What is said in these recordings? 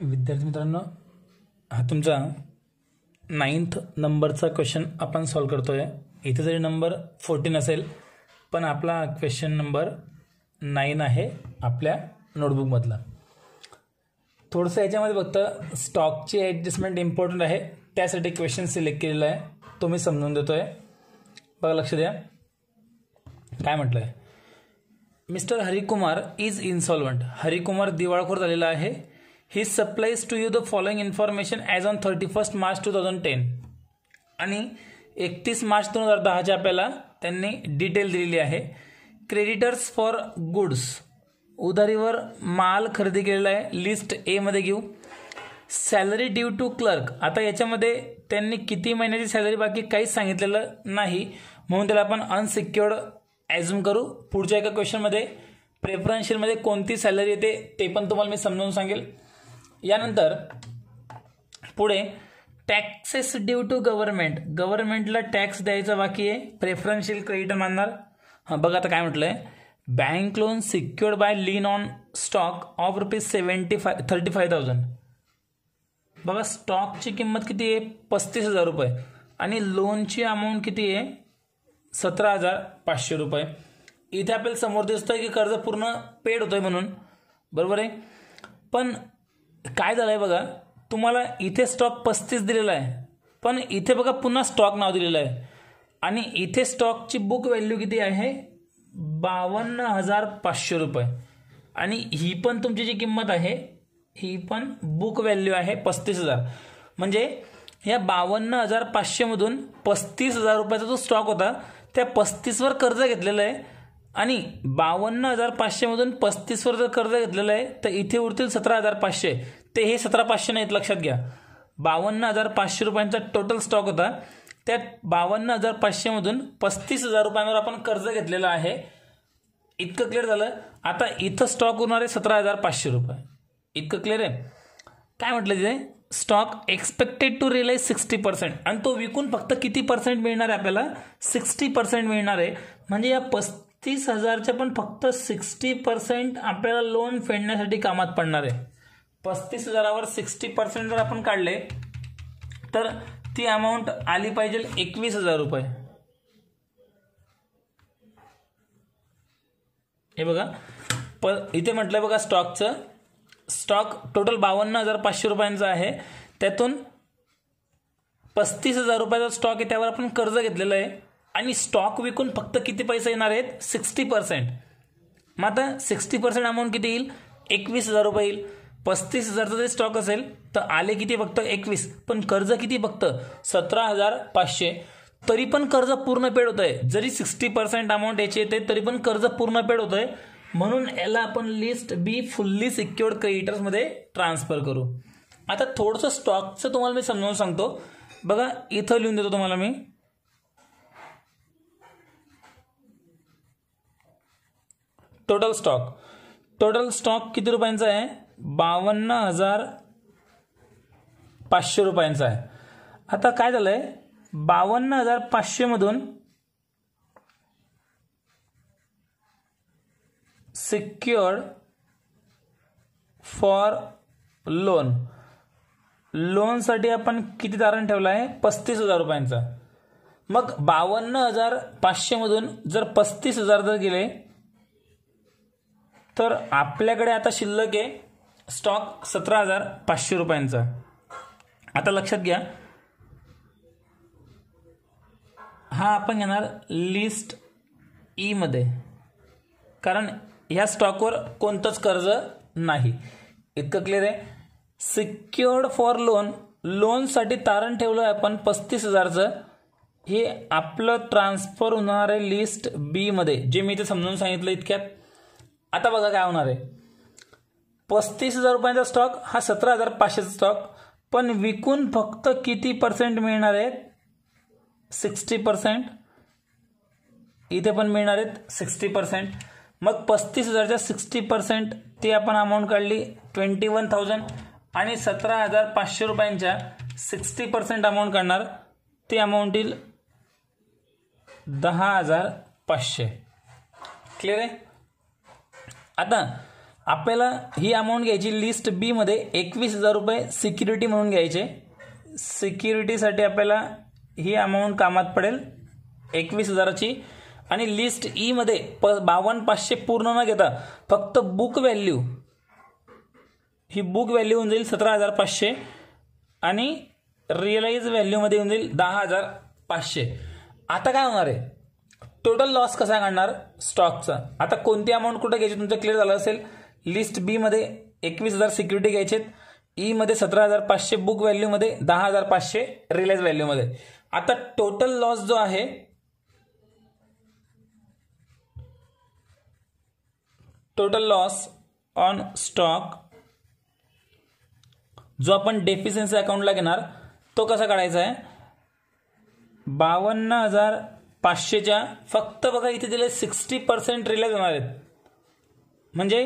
विद्यार्थी मित्रांनो हा तुमचा नाईन्थ नंबरचा क्वेश्चन आपण सॉल्व करतो आहे इथे जरी नंबर फोर्टीन असेल पण आपला क्वेश्चन नंबर नाईन आहे आपल्या नोटबुकमधला थोडंसं याच्यामध्ये फक्त स्टॉकची ॲडजस्टमेंट इम्पॉर्टंट आहे त्यासाठी क्वेश्चन सिलेक्ट केलेला आहे तो मी समजून देतो आहे बघा लक्ष द्या काय म्हटलं आहे Mr Harikumar is insolvent Harikumar दिवाळखोर झालेला आहे ही supplies to you the following information as on thirty first March two thousand ten आणि एकतीस मार्च दोन हजार दहाच्या आपल्याला त्यांनी डिटेल दिलेली आहे क्रेडिटर्स फॉर गुड्स उधारीवर माल खरेदी केलेला आहे लिस्ट एमध्ये घेऊ सॅलरी ड्यू टू क्लर्क आता याच्यामध्ये त्यांनी किती महिन्याची सॅलरी बाकी काहीच सांगितलेलं नाही म्हणून त्याला आपण अनसिक्युअर्ड ॲझ्युम करू पुढच्या एका क्वेश्चनमध्ये प्रेफरन्शियलमध्ये कोणती सॅलरी येते ते पण तुम्हाला मी समजावून सांगेल यानंतर पुढे टॅक्सेस ड्यू टू गव्हर्नमेंट गव्हर्नमेंटला टॅक्स द्यायचा बाकी आहे प्रेफरन्शियल क्रेडिट मानणार हां बघा आता काय म्हटलं bank loan secured by lien on stock of rupees seventy five thirty five thousand बघा स्टॉकची किंमत किती आहे पस्तीस हजार रुपये आणि लोनची अमाऊंट किती आहे सतरा हजार पाचशे रुपये इथे आपल्याला समोर दिसतंय की कर्ज पूर्ण पेड होतोय म्हणून बरोबर आहे पण काय झालं आहे बघा तुम्हाला इथे स्टॉक पस्तीस दिलेला आहे पण इथे बघा पुन्हा स्टॉक नाव दिलेलं आहे आणि इथे स्टॉकची बुक व्हॅल्यू किती आहे बावन्न हजार पाचशे रुपये आणि ही पण तुमची जी किंमत आहे ही पण बुक व्हॅल्यू आहे पस्तीस हजार म्हणजे या बावन्न हजार पाचशेमधून पस्तीस हजार रुपयाचा जो स्टॉक होता त्या पस्तीसवर कर्ज घेतलेलं आहे आणि बावन्न हजार पाचशेमधून पस्तीसवर जर कर्ज घेतलेलं आहे तर इथे उरतील सतरा हजार पाचशे ते हे सतरा पाचशे नाहीत लक्षात घ्या बावन्न हजार पाचशे रुपयांचा टोटल स्टॉक होता त्या बावन्न हजार पाचशेमधून पस्तीस हजार रुपयांवर आपण कर्ज घेतलेलं आहे इतकं क्लिअर झालं आता इथं स्टॉक उरणार आहे सतरा हजार पाचशे रुपये इतकं क्लिअर आहे काय म्हटलं ते stock expected to realise sixty percent आणि तो विकून फक्त किती पर्सेंट मिळणार आहे आपल्याला सिक्स्टी पर्सेंट मिळणार आहे म्हणजे या पस् तीस हजारचे पण फक्त सिक्स्टी पर्सेंट आपल्याला लोन फेडण्यासाठी कामात पडणार आहे पस्तीस हजारावर सिक्स्टी पर्सेंट जर आपण काढले तर ती अमाऊंट आली पाहिजे एकवीस हजार रुपये हे बघा प इथे म्हटलं बघा स्टॉकचं स्टॉक टोटल बावन्न हजार पाचशे रुपयांचा आहे त्यातून पस्तीस हजार रुपयाचा स्टॉक आहे त्यावर आपण कर्ज घेतलेलं आहे आणि स्टॉक विकून फक्त किती पैसे येणार आहेत सिक्स्टी पर्सेंट मग आता सिक्स्टी पर्सेंट अमाऊंट किती येईल एकवीस हजार रुपये येईल पस्तीस हजारचा जरी स्टॉक असेल तर आले किती फक्त एकवीस पण कर्ज किती फक्त सतरा हजार पाचशे तरी पण कर्ज पूर्ण पेड होत आहे जरी सिक्स्टी पर्सेंट अमाऊंट याची येते तरी पण कर्ज पूर्ण पेड होत आहे म्हणून याला आपण लिस्ट बी फुल्ली सिक्युर्ड क्रेडिटर्समध्ये ट्रान्सफर करू आता थोडंसं स्टॉकचं तुम्हाला मी समजावून सांगतो बघा इथं लिहून देतो तुम्हाला मी टोटल स्टॉक टोटल स्टॉक किती रुपयांचा आहे बावन्न हजार पाचशे रुपयांचा आहे आता काय झालंय बावन्न हजार पाचशे मधून सिक्युअर्ड फॉर लोन लोनसाठी आपण किती तारण ठेवलं आहे पस्तीस हजार रुपयांचा मग बावन्न हजार पाचशे मधून जर पस्तीस हजार जर गेले तर आपल्याकडे आता शिल्लक आहे स्टॉक सतरा हजार पाचशे रुपयांचा आता लक्षात घ्या हा आपण घेणार लिस्ट ई e मध्ये कारण ह्या स्टॉकवर कोणतंच कर्ज नाही इतकं क्लिअर आहे सिक्युअर्ड फॉर लोन लोनसाठी तारण ठेवलं आहे आपण पस्तीस हजारचं हे आपलं ट्रान्सफर होणार आहे लिस्ट मध्ये जे मी इथे समजून सांगितलं इतक्यात आता बघा काय होणार आहे पस्तीस हजार रुपयांचा स्टॉक हा सतरा हजार पाचशेचा स्टॉक पण विकून फक्त किती पर्सेंट मिळणार आहेत सिक्स्टी पर्सेंट इथे पण मिळणार आहेत सिक्स्टी पर्सेंट मग पस्तीस हजारच्या सिक्स्टी पर्सेंट ती आपण अमाऊंट काढली ट्वेंटी वन थाउजंड आणि सतरा हजार पाचशे रुपयांच्या सिक्स्टी पर्सेंट अमाऊंट काढणार ती अमाऊंट येईल दहा हजार पाचशे क्लिअर आहे आता आपल्याला ही अमाऊंट घ्यायची लिस्ट बीमध्ये एकवीस हजार रुपये सिक्युरिटी म्हणून घ्यायचे सिक्युरिटीसाठी आपल्याला ही अमाऊंट कामात पडेल एकवीस हजाराची आणि लिस्ट ईमध्ये e प बावन्न पाचशे पूर्ण न घेता फक्त बुक व्हॅल्यू ही बुक व्हॅल्यू होऊन जाईल सतरा हजार पाचशे आणि रिअलाईज व्हॅल्यूमध्ये होऊन जाईल दहा हजार पाचशे आता काय होणार आहे टोटल लॉस कसा काढणार स्टॉकचा आता कोणती अमाऊंट कुठं घ्यायची तुमचं क्लिअर झालं असेल लिस्ट बी मध्ये एकवीस हजार सिक्युरिटी घ्यायचे ई e मध्ये सतरा हजार पाचशे बुक व्हॅल्यूमध्ये दहा हजार पाचशे रिलायन्स व्हॅल्यूमध्ये आता टोटल लॉस जो आहे टोटल लॉस ऑन स्टॉक जो आपण डेफिशियन्सी अकाउंटला घेणार तो कसा काढायचा आहे बावन्न हजार पाचशेच्या फक्त बघा इथे दिले सिक्स्टी पर्सेंट रिलॅक्स होणार आहेत म्हणजे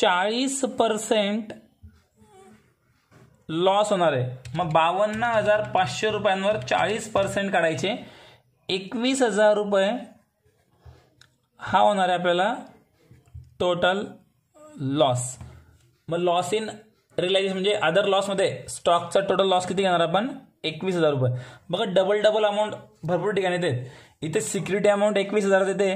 चाळीस पर्सेंट लॉस होणार आहे मग बावन्न हजार पाचशे रुपयांवर चाळीस पर्सेंट काढायचे एकवीस हजार रुपये हा होणार आहे आपल्याला टोटल लॉस मग लॉस इन रिलायझेशन म्हणजे अदर लॉसमध्ये स्टॉकचा टोटल लॉस किती घेणार आपण एकवीस हजार रुपये बघा डबल डबल अमाऊंट भरपूर ठिकाणी येते इथे सिक्युरिटी अमाऊंट एकवीस हजार देते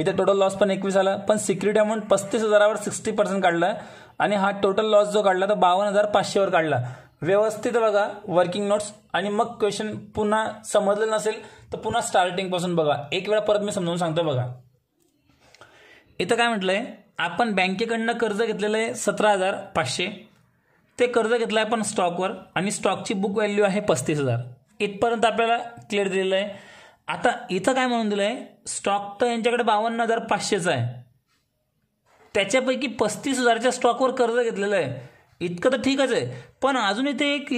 इथे टोटल लॉस पण एकवीस आला पण सिक्युरिटी अमाऊंट पस्तीस हजारावर सिक्स्टी पर्सेंट काढला आणि हा टोटल लॉस जो काढला तो बावन्न हजार पाचशेवर काढला व्यवस्थित बघा वर्किंग नोट्स आणि मग क्वेश्चन पुन्हा समजलं नसेल तर पुन्हा स्टार्टिंगपासून बघा एक वेळा परत मी समजावून सांगतो बघा इथं काय म्हटलंय आपण बँकेकडनं कर्ज घेतलेलं आहे सतरा हजार पाचशे ते कर्ज घेतलं आहे पण स्टॉकवर आणि स्टॉकची बुक व्हॅल्यू आहे पस्तीस हजार इथपर्यंत आपल्याला क्लिअर दिलेलं आहे आता इथं काय म्हणून दिलं आहे स्टॉक तर यांच्याकडे बावन्न हजार पाचशेचा आहे त्याच्यापैकी पस्तीस हजारच्या स्टॉकवर कर्ज घेतलेलं आहे इतकं तर ठीकच आहे पण अजून इथे एक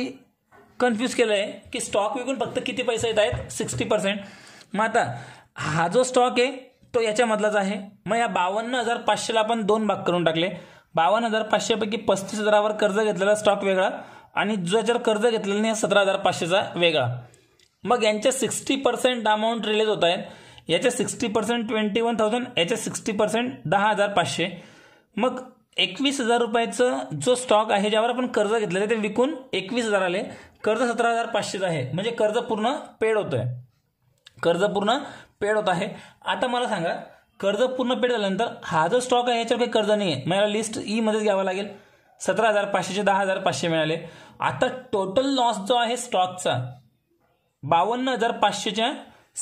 कन्फ्यूज केलं आहे की स्टॉक विकून फक्त किती पैसे येत आहेत सिक्स्टी पर्सेंट मग आता हा जो स्टॉक आहे तो याच्यामधलाच आहे मग या बावन्न हजार पाचशेला आपण दोन भाग करून टाकले बावन्न हजार पाचशेपैकी पस्तीस हजारावर कर्ज घेतलेला स्टॉक वेगळा आणि जो याच्यावर कर्ज घेतलेला नाही सतरा हजार पाचशेचा वेगळा मग यांच्या सिक्स्टी पर्सेंट अमाऊंट रिलीज होत आहेत याच्या sixty percent twenty one thousand याच्या सिक्स्टी पर्सेंट दहा हजार पाचशे मग एकवीस हजार रुपयाचं जो स्टॉक आहे ज्यावर आपण कर्ज घेतलेलं ते विकून एकवीस हजार आले कर्ज सतरा हजार पाचशेचं आहे म्हणजे कर्ज पूर्ण पेड होतं आहे कर्ज पूर्ण पेड होत आहे आता मला सांगा कर्ज पूर्ण पेड झाल्यानंतर हा जो स्टॉक आहे याच्यावर काही कर्ज नाही आहे मला लिस्ट ई e मध्येच घ्यावा लागेल सतरा हजार पाचशेचे दहा हजार पाचशे मिळाले आता टोटल लॉस जो आहे स्टॉकचा बावन्न हजार पाचशेच्या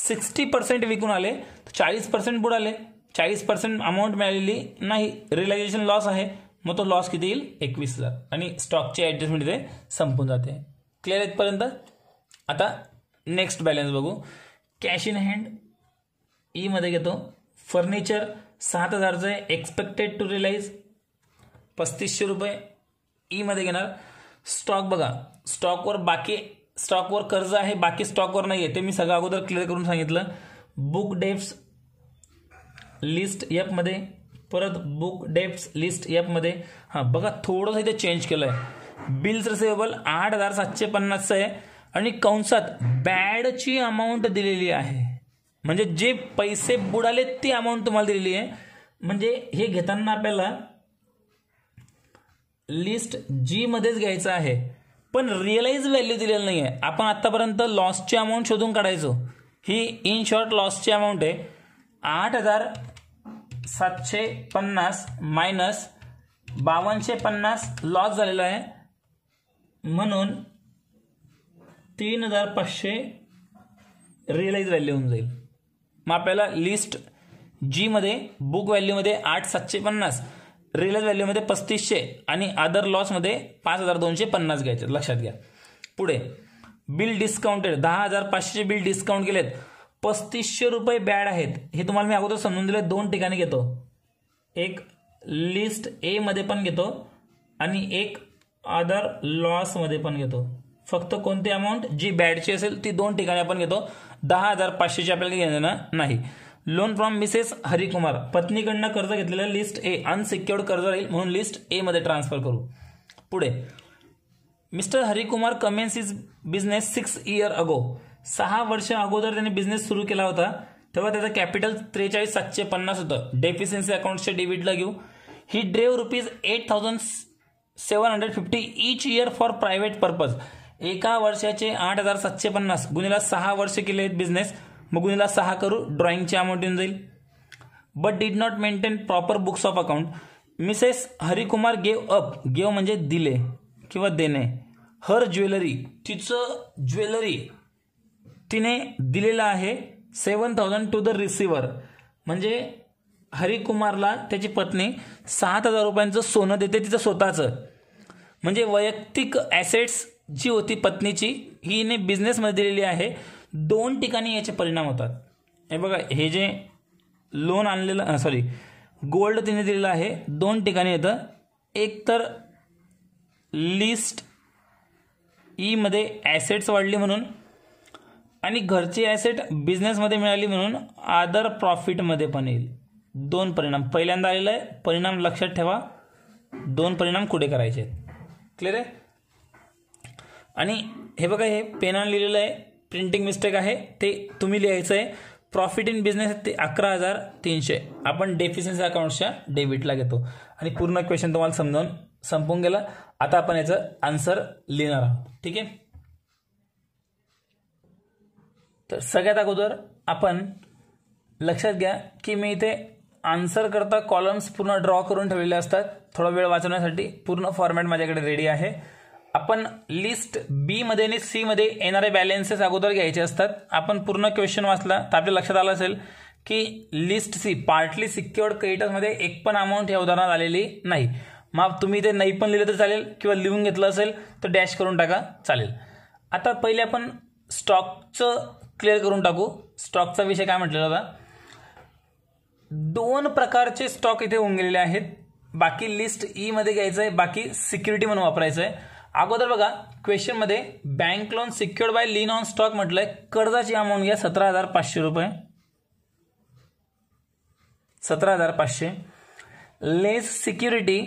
सिक्स्टी पर्सेंट विकून आले तर चाळीस पर्सेंट बुडाले चाळीस पर्सेंट अमाऊंट मिळालेली नाही रिलायझेशन लॉस आहे मग तो लॉस किती येईल एकवीस हजार आणि स्टॉकची ॲडजस्टमेंट इथे संपून जाते क्लिअर इथपर्यंत आता नेक्स्ट बॅलन्स बघू कॅश इन हँड ईमध्ये घेतो फर्निचर सात हजारचं आहे एक्सपेक्टेड टू रिलाईज पस्तीसशे रुपये ईमध्ये e घेणार स्टॉक बघा स्टॉकवर बाकी स्टॉकवर कर्ज आहे बाकी स्टॉकवर नाही आहे ते मी सगळं अगोदर क्लिअर करून सांगितलं बुक डेप्स लिस्ट एपमध्ये परत बुक डेप्स लिस्ट एपमध्ये हां बघा थोडंसं इथे चेंज केलं आहे बिल्स रिसेवेबल आठ हजार सातशे पन्नासचं आहे आणि कंसात बॅडची अमाऊंट दिलेली आहे म्हणजे जे पैसे बुडाले ती अमाऊंट तुम्हाला दिलेली आहे म्हणजे हे घेताना आपल्याला लिस्ट जी मध्येच घ्यायचं आहे पण रिअलाइज व्हॅल्यू दिलेलं नाही आहे आपण आतापर्यंत लॉसची अमाऊंट शोधून काढायचो ही इन शॉर्ट लॉसची अमाऊंट आहे आठ हजार सातशे पन्नास मायनस बावनशे पन्नास लॉस झालेला आहे म्हणून तीन हजार पाचशे रिअलाइज व्हॅल्यू होऊन जाईल मग आपल्याला लिस्ट मध्ये बुक व्हॅल्यूमध्ये आठ सातशे पन्नास रिलायन्स व्हॅल्यूमध्ये पस्तीसशे आणि अदर लॉसमध्ये पाच हजार दोनशे पन्नास घ्यायचे लक्षात घ्या पुढे बिल डिस्काउंटेड दहा हजार पाचशे बिल डिस्काउंट केलेत पस्तीसशे रुपये बॅड आहेत हे तुम्हाला मी अगोदर समजून दिले दोन ठिकाणी घेतो एक लिस्ट मध्ये पण घेतो आणि एक अदर लॉसमध्ये पण घेतो फक्त कोणती अमाऊंट जी बॅडची असेल ती दोन ठिकाणी आपण घेतो दहा हजार पाचशेची आपल्याला घेणं नाही लोन फ्रॉम मिसेस हरिकुमार पत्नीकडनं कर्ज घेतलेलं लिस्ट ए अनसिक्युअर्ड कर्ज राहील म्हणून लिस्ट ए मध्ये ट्रान्सफर करू पुढे Mr Harikumar commence is business six year ago सहा वर्ष अगोदर त्यांनी बिझनेस सुरू केला होता तेव्हा त्याचं कॅपिटल त्रेचाळीस सातशे पन्नास होतं डेफिशियन्सी अकाउंटच्या डेबिटला घेऊ he drew rupees eight thousand seven hundred fifty each year for private purpose एका वर्षाचे आठ हजार सातशे पन्नास गुणीला सहा वर्ष केले आहेत बिझनेस मग गुणीला सहा करू ड्रॉइंगची अमाऊंट येऊन जाईल but did not maintain proper books of account Mrs Harikumar gave up gave म्हणजे दिले किंवा देणे हर ज्वेलरी तिचं ज्वेलरी तिने दिलेलं आहे seven thousand to the receiver म्हणजे हरिकुमारला त्याची पत्नी सात हजार रुपयांचं सोनं देते तिचं स्वतःचं म्हणजे वैयक्तिक ॲसेट्स जी होती पत्नीची हिने बिझनेसमध्ये दिलेली आहे दोन ठिकाणी याचे परिणाम होतात हे बघा हे जे लोन आणलेलं सॉरी गोल्ड तिने दिलेलं आहे दोन ठिकाणी येतं एक तर लिस्ट ईमध्ये ॲसेट्स वाढली म्हणून आणि घरचे ॲसेट बिझनेसमध्ये मिळाली म्हणून आदर प्रॉफिटमध्ये पण येईल दोन परिणाम पहिल्यांदा आलेला आहे परिणाम लक्षात ठेवा दोन परिणाम कुठे करायचे आहेत क्लिअर आहे आणि हे बघा हे पेनानं लिहिलेलं आहे प्रिंटिंग मिस्टेक आहे ते तुम्ही लिहायचं आहे प्रॉफिट इन बिझनेस ते अकरा हजार तीनशे आपण डेफिसिन्सी अकाउंटच्या डेबिटला घेतो आणि पूर्ण क्वेश्चन तुम्हाला समजावून संपून गेला आता आपण याचं आन्सर लिहिणार आहोत ठीक आहे तर सगळ्यात अगोदर आपण लक्षात घ्या की मी इथे आन्सर करता कॉलम्स पूर्ण ड्रॉ करून ठेवलेले असतात थोडा वेळ वाचवण्यासाठी पूर्ण फॉर्मॅट माझ्याकडे रेडी आहे आपण लिस्ट बी मध्ये आणि सी मध्ये येणारे बॅलेन्सेस अगोदर घ्यायचे असतात आपण पूर्ण क्वेश्चन वाचला तर आपल्या लक्षात आलं असेल की लिस्ट सी पार्टली सिक्युअर्ड क्रेडिटर्समध्ये एक पण अमाऊंट या उदाहरणात आलेली नाही मग तुम्ही इथे नाही पण लिहिलं तर चालेल किंवा लिहून घेतलं असेल तर डॅश करून टाका चालेल आता पहिले आपण स्टॉकचं क्लिअर करून टाकू स्टॉकचा विषय काय म्हटलेला होता दोन प्रकारचे स्टॉक इथे होऊन गेलेले आहेत बाकी लिस्ट ईमध्ये e घ्यायचं आहे बाकी सिक्युरिटी म्हणून वापरायचं आहे अगोदर बघा क्वेश्चनमध्ये bank loan secured by lien on stock म्हटलंय कर्जाची अमाऊंट घ्या सतरा हजार पाचशे रुपये सतरा हजार पाचशे लेस सिक्युरिटी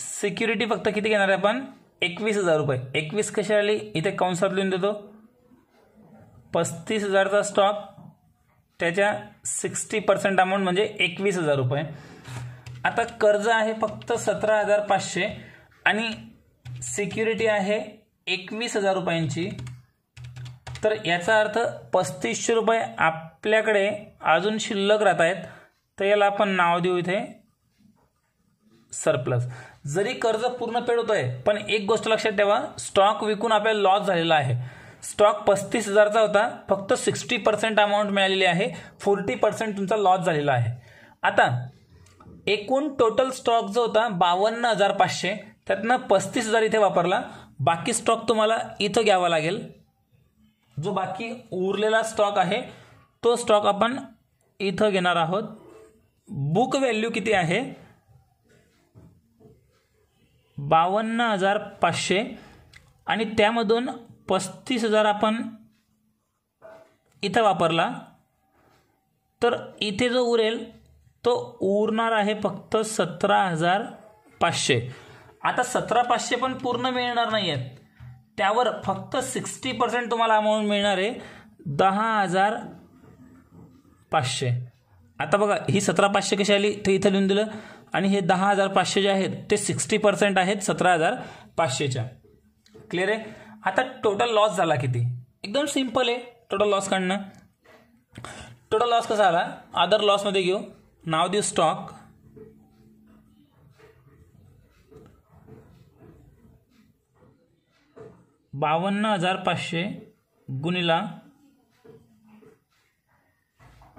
सिक्युरिटी फक्त किती घेणार आहे आपण एकवीस हजार रुपये एकवीस कशी आली इथे कंसात लिहून देतो पस्तीस हजारचा स्टॉक त्याच्या सिक्स्टी पर्सेंट अमाऊंट म्हणजे एकवीस हजार रुपये आता कर्ज आहे फक्त सतरा हजार पाचशे आणि सिक्युरिटी आहे एकवीस हजार रुपयांची तर याचा अर्थ पस्तीसशे रुपये आपल्याकडे अजून शिल्लक राहत आहेत तर याला आपण नाव देऊ इथे सरप्लस जरी कर्ज पूर्ण पेड होत आहे पण एक गोष्ट लक्षात ठेवा स्टॉक विकून आपल्याला लॉस झालेला आहे स्टॉक पस्तीस हजारचा होता फक्त सिक्स्टी पर्सेंट अमाऊंट मिळालेली आहे फोर्टी पर्सेंट तुमचा लॉस झालेला आहे आता एकूण टोटल स्टॉक जो होता बावन्न हजार पाचशे त्यातनं पस्तीस हजार इथे वापरला बाकी स्टॉक तुम्हाला इथं घ्यावा लागेल जो बाकी उरलेला स्टॉक आहे तो स्टॉक आपण इथं घेणार आहोत बुक व्हॅल्यू किती आहे बावन्न हजार पाचशे आणि त्यामधून पस्तीस हजार आपण इथं वापरला तर इथे जो उरेल तो उरणार आहे फक्त सतरा हजार पाचशे आता सतरा पाचशे पण पूर्ण मिळणार नाही आहेत त्यावर फक्त सिक्स्टी पर्सेंट तुम्हाला अमाऊंट मिळणार आहे दहा हजार पाचशे आता बघा ही सतरा पाचशे कशी आली ते इथं लिहून दिलं आणि हे दहा हजार पाचशे जे आहेत ते सिक्स्टी पर्सेंट आहेत सतरा हजार पाचशेच्या क्लिअर आहे आता टोटल लॉस झाला किती एकदम सिम्पल आहे टोटल लॉस काढणं टोटल लॉस कसा आला अदर लॉसमध्ये घेऊ नाव देऊ स्टॉक बावन्न हजार पाचशे गुणिला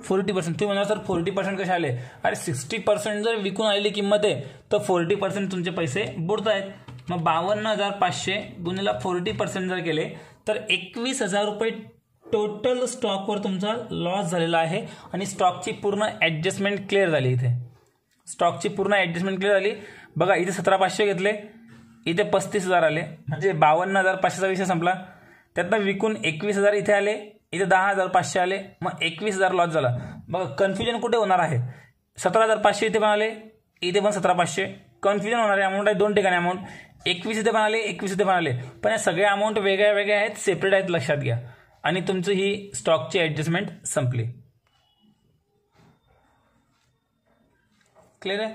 फोर्टी पर्सेंट तुम्ही म्हणा सर फोर्टी पर्सेंट कसे आले अरे सिक्स्टी पर्सेंट जर विकून आलेली किंमत आहे तर फोर्टी पर्सेंट तुमचे पैसे बुडत आहेत मग बावन्न हजार पाचशे गुणिला फोर्टी पर्सेंट जर केले तर एकवीस हजार रुपये टोटल स्टॉकवर तुमचा लॉस झालेला आहे आणि स्टॉकची पूर्ण ॲडजस्टमेंट क्लिअर झाली इथे स्टॉकची पूर्ण ॲडजस्टमेंट क्लिअर झाली बघा इथे सतरा पाचशे घेतले इथे पस्तीस हजार आले म्हणजे बावन्न हजार पाचशेचा विषय संपला त्यातनं विकून एकवीस हजार इथे आले इथे दहा हजार पाचशे आले मग एकवीस हजार लॉस झाला मग कन्फ्युजन कुठे होणार आहे सतरा हजार पाचशे इथे पण आले इथे पण सतरा पाचशे कन्फ्युजन आहे अमाऊंट आहे दोन ठिकाणी अमाऊंट एकवीस इथे पण आले एकवीस इथे पण आले पण या सगळ्या अमाऊंट वेगळ्या वेगळ्या आहेत सेपरेट आहेत लक्षात घ्या आणि तुमचं ही स्टॉकची ॲडजस्टमेंट संपली क्लिअर आहे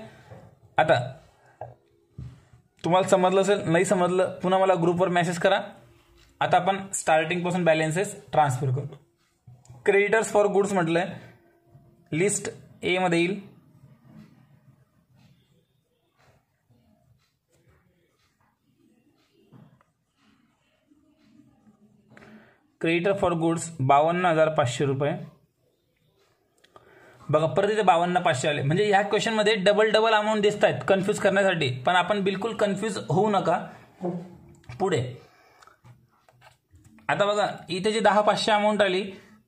आता तुम्हाला समजलं असेल नाही समजलं पुन्हा मला ग्रुपवर मेसेज करा आता आपण स्टार्टिंगपासून बॅलेन्सेस ट्रान्सफर करू क्रेडिटर्स फॉर गुड्स म्हटलंय लिस्ट एमध्ये येईल क्रेडिटर फॉर गुड्स बावन्न हजार पाचशे रुपये बघा परत इथे बावन्न पाचशे आले म्हणजे ह्या क्वेश्चनमध्ये डबल डबल अमाऊंट दिसत आहेत कन्फ्यूज करण्यासाठी पण आपण बिलकुल कन्फ्यूज होऊ नका पुढे आता बघा इथे जे दहा पाचशे अमाऊंट आली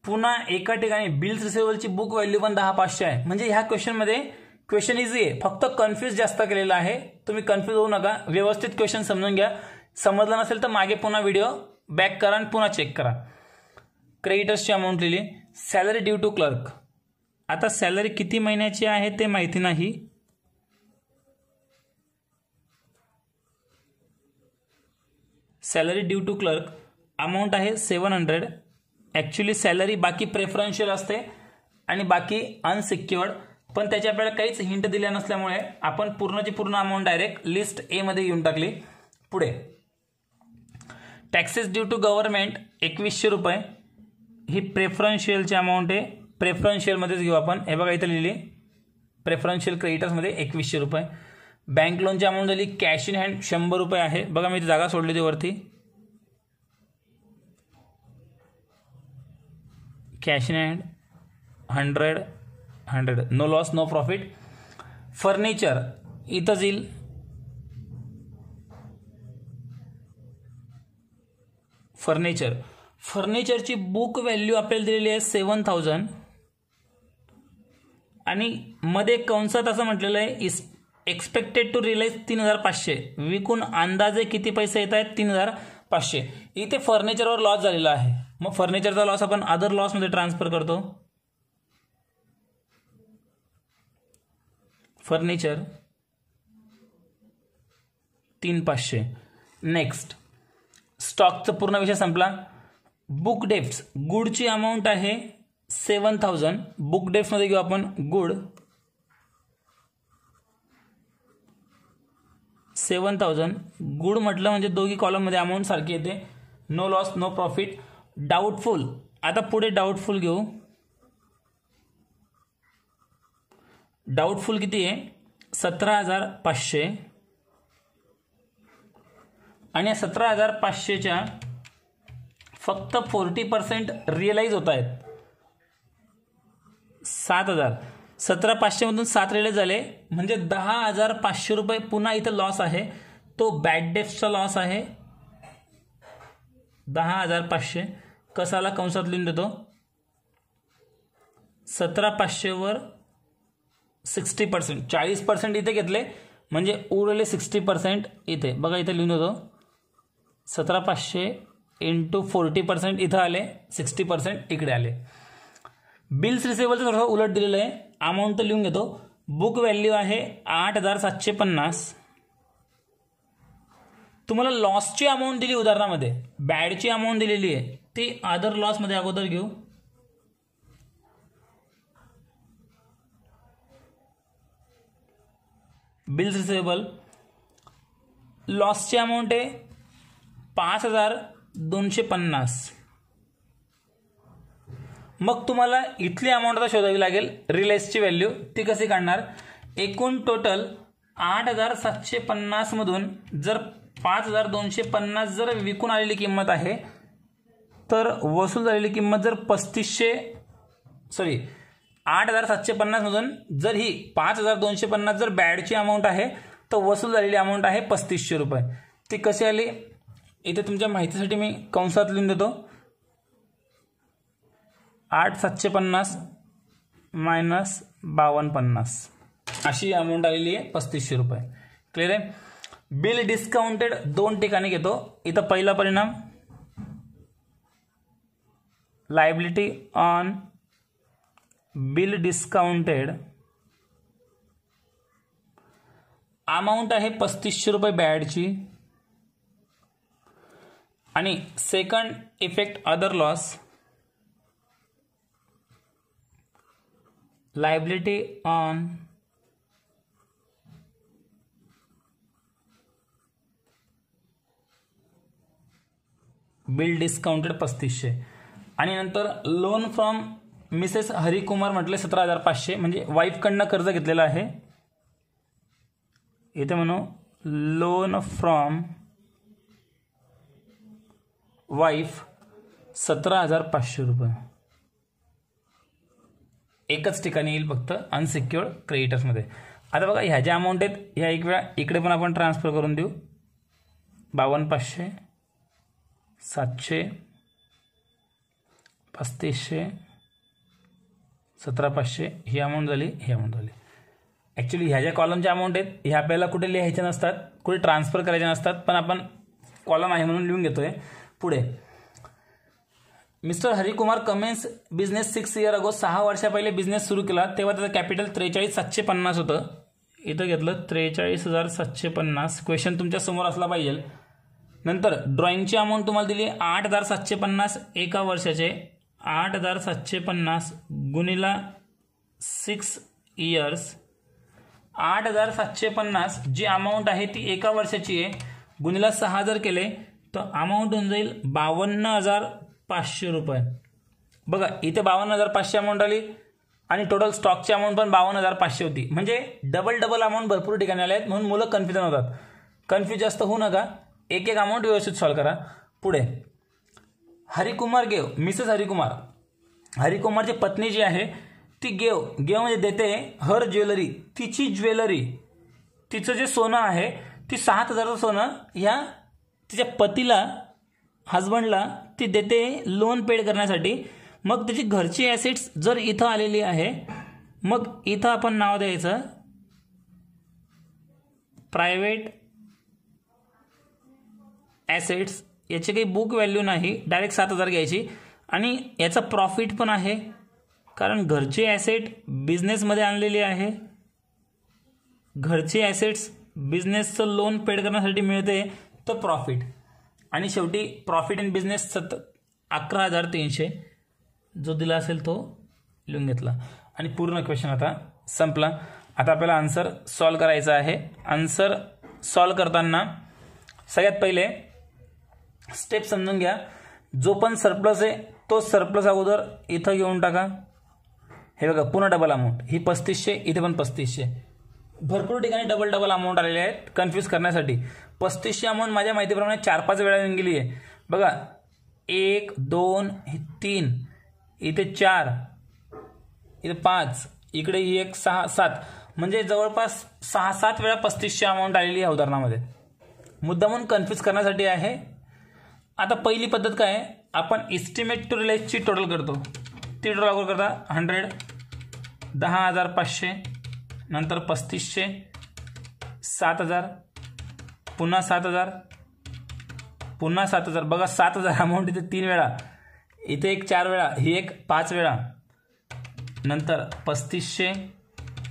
पुन्हा एका ठिकाणी बिल्स रिसेवलची बुक व्हॅल्यू पण दहा पाचशे आहे म्हणजे ह्या क्वेश्चनमध्ये क्वेश्चन इझी आहे फक्त कन्फ्यूज जास्त केलेला आहे तुम्ही कन्फ्यूज होऊ नका व्यवस्थित क्वेश्चन समजून घ्या समजलं नसेल तर मागे पुन्हा व्हिडिओ बॅक करा आणि पुन्हा चेक करा क्रेडिटर्सची अमाऊंट लिहिली सॅलरी ड्यू टू क्लर्क आता सॅलरी किती महिन्याची आहे ते माहिती नाही salary due to clerk amount आहे सेवन हंड्रेड ॲक्च्युली सॅलरी बाकी प्रेफरन्शियल असते आणि बाकी अनसिक्युअर्ड पण त्याच्या आपल्याला काहीच हिंट दिल्या नसल्यामुळे आपण पूर्णची पूर्ण अमाऊंट डायरेक्ट लिस्ट एमध्ये येऊन टाकली पुढे टॅक्सेस ड्यू टू गव्हर्नमेंट एकवीसशे रुपये ही प्रेफरन्शियलची अमाऊंट आहे प्रेफरन्शियलमध्येच घेऊ आपण हे बघा इथं लिहिली प्रेफरन्शियल मध्ये एकवीसशे रुपये बँक लोनची अमाऊंट झाली कॅश इन हँड शंभर रुपये आहे बघा मी जागा सोडली होती वरती cash in hand hundred hundred no loss no profit furniture इथं जाईल फर्निचर फर्निचरची बुक व्हॅल्यू आपल्याला दिलेली आहे सेवन थाउजंड आणि मध्ये कंसात असं म्हटलेलं आहे इस एक्सपेक्टेड टू रिलाईज तीन हजार पाचशे विकून अंदाजे किती पैसे येत आहेत तीन हजार पाचशे इथे फर्निचरवर लॉस झालेला आहे मग फर्निचरचा लॉस आपण अदर लॉसमध्ये ट्रान्सफर करतो फर्निचर तीन पाचशे नेक्स्ट स्टॉकचा पूर्ण विषय संपला बुक डेप्स गुडची अमाऊंट आहे सेवन थाउजंड बुक डेप्समध्ये घेऊ आपण गुड सेवन थाउजंड गुड म्हटलं म्हणजे दोघी कॉलममध्ये अमाऊंट सारखी येते no loss no profit doubtful आता पुढे डाऊटफुल घेऊ डाऊटफुल किती आहे सतरा हजार पाचशे आणि या सतरा हजार पाचशेच्या फक्त फोर्टी पर्सेंट रिअलाईज होत आहेत सात हजार सतरा पाचशेमधून सात रेले झाले म्हणजे दहा हजार पाचशे रुपये पुन्हा इथं लॉस आहे तो बॅड डेस्कचा लॉस आहे दहा हजार पाचशे कसाला कंसात लिहून देतो सतरा पाचशेवर सिक्स्टी पर्सेंट चाळीस पर्सेंट इथे घेतले म्हणजे उरले सिक्स्टी पर्सेंट इथे बघा इथे लिहून देतो सतरा पाचशे इंटू फोर्टी पर्सेंट इथं आले सिक्स्टी पर्सेंट इकडे आले बिल्स रिसेबलचं थोडंसं उलट दिलेलं आहे अमाऊंट तर लिहून घेतो बुक व्हॅल्यू आहे आठ हजार सातशे पन्नास तुम्हाला लॉसची अमाऊंट दिली उदाहरणामध्ये बॅडची अमाऊंट दिलेली आहे ती अदर लॉसमध्ये अगोदर घेऊ बिल्स रिसेबल लॉसची अमाऊंट आहे पाच हजार दोनशे पन्नास मग तुम्हाला इथली अमाऊंट आता शोधावी लागेल रिलायन्सची व्हॅल्यू ती कशी काढणार एकूण टोटल आठ हजार सातशे पन्नासमधून जर पाच हजार दोनशे पन्नास जर विकून आलेली किंमत आहे तर वसूल झालेली किंमत जर पस्तीसशे सॉरी आठ हजार सातशे पन्नासमधून जर ही पाच हजार दोनशे पन्नास जर बॅडची अमाऊंट आहे तर वसूल झालेली अमाऊंट आहे पस्तीसशे रुपये ती कशी आली इथे तुमच्या माहितीसाठी मी कंसात लिहून देतो आठ सातशे पन्नास मायनस बावन्न पन्नास अशी अमाऊंट आलेली आहे पस्तीसशे रुपये क्लिअर आहे बिल डिस्काउंटेड दोन ठिकाणी घेतो इथं पहिला परिणाम liability on bill discounted amount आहे पस्तीसशे रुपये बॅडची आणि second effect other loss liability on bill discounted पस्तीसशे आणि नंतर लोन फ्रॉम मिसेस हरिकुमार म्हटले सतरा हजार पाचशे म्हणजे वाईफकडनं कर्ज घेतलेलं आहे इथे म्हणू लोन फ्रॉम वाईफ सतरा हजार पाचशे रुपये एकच ठिकाणी येईल फक्त अनसिक्युअर्ड क्रेडिटर्समध्ये आता बघा ह्या ज्या अमाऊंट आहेत ह्या एक वेळा इकडे पण आपण ट्रान्सफर करून देऊ बावन्न पाचशे सातशे पस्तीसशे सतरा पाचशे ही अमाऊंट झाली ही अमाऊंट झाली ॲक्च्युली ह्या ज्या कॉलमच्या अमाऊंट आहेत ह्या आपल्याला कुठे लिहायच्या नसतात कुठे ट्रान्सफर करायच्या नसतात पण आपण कॉलम आहे म्हणून लिहून घेतो आहे पुढे Mr Harikumar commence business six year ago सहा वर्षा पहिले बिझनेस सुरू केला तेव्हा त्याचं कॅपिटल त्रेचाळीस सातशे पन्नास होतं इथं घेतलं त्रेचाळीस हजार सातशे पन्नास क्वेश्चन समोर असला पाहिजे नंतर ड्रॉइंगची अमाऊंट तुम्हाला दिली आठ हजार सातशे पन्नास एका वर्षाचे आठ हजार सातशे पन्नास गुनिला सिक्स इयर्स आठ हजार सातशे पन्नास जी अमाऊंट आहे ती एका वर्षाची आहे गुनिला सहा हजार केले तर अमाऊंट होऊन जाईल बावन्न हजार पाचशे रुपये बघा इथे बावन्न हजार पाचशे अमाऊंट आली आणि टोटल स्टॉकची अमाऊंट पण बावन्न हजार पाचशे होती म्हणजे डबल डबल अमाऊंट भरपूर ठिकाणी आले आहेत म्हणून मुलं कन्फ्युजन होतात कन्फ्युज जास्त होऊ नका एक एक अमाऊंट व्यवस्थित सॉल्व करा पुढे हरिकुमार गेव मिसेस हरिकुमार हरिकुमारची पत्नी जी आहे ती गेव गेव म्हणजे देते हर ज्वेलरी तिची ज्वेलरी तिचं जे सोनं आहे ती सात हजारचं सोनं या तिच्या पतीला हजबंडला देते लोन पेड करण्यासाठी मग त्याची घरची ॲसेट्स जर इथं आलेली आहे मग इथं आपण नाव द्यायचं प्रायव्हेट ॲसेट्स याची काही बुक व्हॅल्यू नाही डायरेक्ट सात हजार घ्यायची आणि याचा प्रॉफिट पण आहे कारण घरचे ॲसेट बिझनेसमध्ये आणलेली आहे घरचे ॲसेट्स बिझनेसचं लोन पेड करण्यासाठी मिळते तर प्रॉफिट आणि शेवटी प्रॉफिट इन बिझनेस सत अकरा हजार तीनशे जो दिला असेल तो लिहून घेतला आणि पूर्ण क्वेश्चन आता संपला आता आपल्याला आन्सर सॉल्व करायचा आहे आन्सर सॉल्व करताना सगळ्यात पहिले स्टेप समजून घ्या जो पण सरप्लस आहे तो सरप्लस अगोदर इथं घेऊन टाका हे बघा पुन्हा डबल अमाऊंट ही पस्तीसशे इथे पण पस्तीसशे भरपूर ठिकाणी डबल डबल अमाऊंट आलेले आहेत कन्फ्यूज करण्यासाठी पस्तीसशे अमाऊंट माझ्या माहितीप्रमाणे चार पाच वेळा येऊन गेली आहे बघा एक दोन तीन इथे चार इथे पाच इकडे एक सहा सात म्हणजे जवळपास सहा सात वेळा पस्तीसशे अमाऊंट आलेली आहे उदाहरणामध्ये मुद्दा म्हणून कन्फ्यूज करण्यासाठी आहे आता पहिली पद्धत काय आहे आपण इस्टिमेट टू टोटल करतो ती टोटल करता हंड्रेड दहा हजार पाचशे नंतर पस्तीसशे सात हजार पुन्हा सात हजार पुन्हा सात हजार बघा सात हजार अमाऊंट इथे तीन वेळा इथे एक चार वेळा ही एक पाच वेळा नंतर पस्तीसशे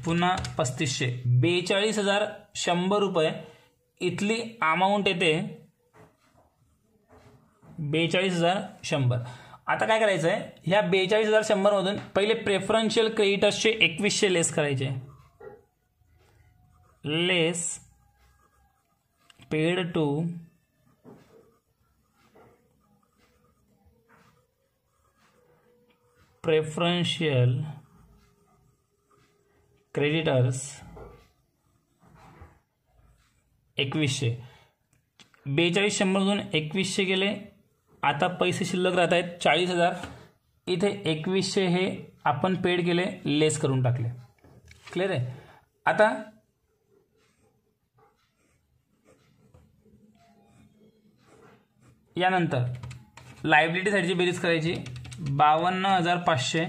पुन्हा पस्तीसशे बेचाळीस हजार शंभर रुपये इथली अमाऊंट येते बेचाळीस हजार शंभर आता काय करायचं आहे ह्या बेचाळीस हजार शंभरमधून पहिले प्रेफरन्शियल क्रेडिटर्सचे एकवीसशे लेस करायचे less paid to preferential creditors एकवीसशे बेचाळीस शंभरमधून एकवीसशे गेले आता पैसे शिल्लक राहत आहेत चाळीस हजार इथे एकवीसशे हे आपण पेड केले लेस करून टाकले क्लिअर आहे आता यानंतर लायबिलिटी साईडची बेरीज करायची बावन्न हजार पाचशे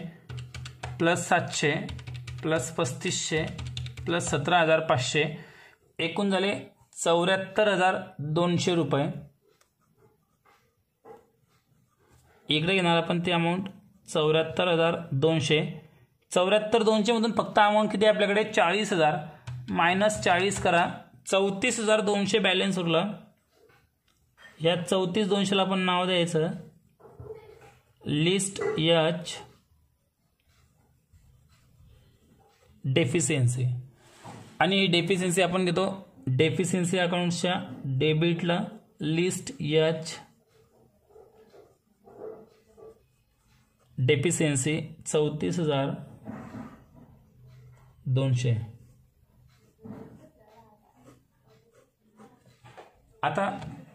प्लस सातशे प्लस पस्तीसशे प्लस सतरा हजार पाचशे एकूण झाले चौऱ्याहत्तर हजार दोनशे रुपये इकडे घेणार आपण ती अमाऊंट चौऱ्याहत्तर हजार दोनशे चौऱ्याहत्तर दोनशेमधून फक्त अमाऊंट किती आपल्याकडे चाळीस हजार मायनस चाळीस करा चौतीस हजार दोनशे बॅलेन्स उरलं या चौतीस दोनशेला आपण नाव द्यायचं लिस्ट यच डेफिशियन्सी आणि ही डेफिशियन्सी आपण घेतो डेफिसियन्सी अकाउंटच्या डेबिटला लिस्ट यच डेफिशियन्सी चौतीस हजार दोनशे आता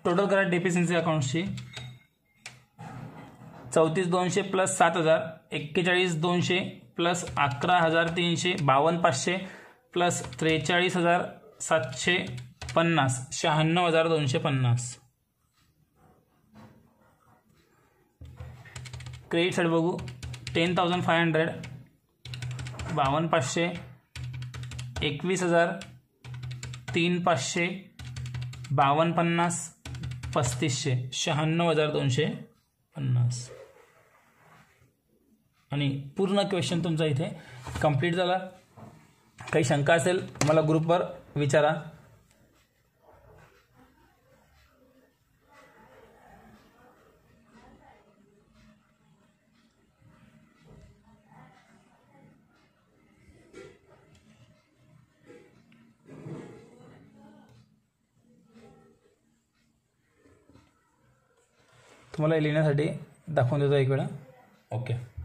टोटल करा डेफिशिन्सी अकाउंटची चौतीस दोनशे प्लस सात हजार एक्केचाळीस दोनशे प्लस अकरा हजार तीनशे बावन्न पाचशे प्लस त्रेचाळीस हजार सातशे पन्नास शहाण्णव हजार दोनशे पन्नास क्रेडिट साईड बघू टेन थाउजंड फाय हंड्रेड बावन्न पाचशे एकवीस हजार तीन पाचशे बावन्न पन्नास पस्तीसशे शहाण्णव हजार दोनशे पन्नास आणि पूर्ण क्वेश्चन तुमचा इथे कंप्लीट झाला काही शंका असेल मला ग्रुपवर विचारा तुम्हाला लिहिण्यासाठी दाखवून देतो एक वेळा ओके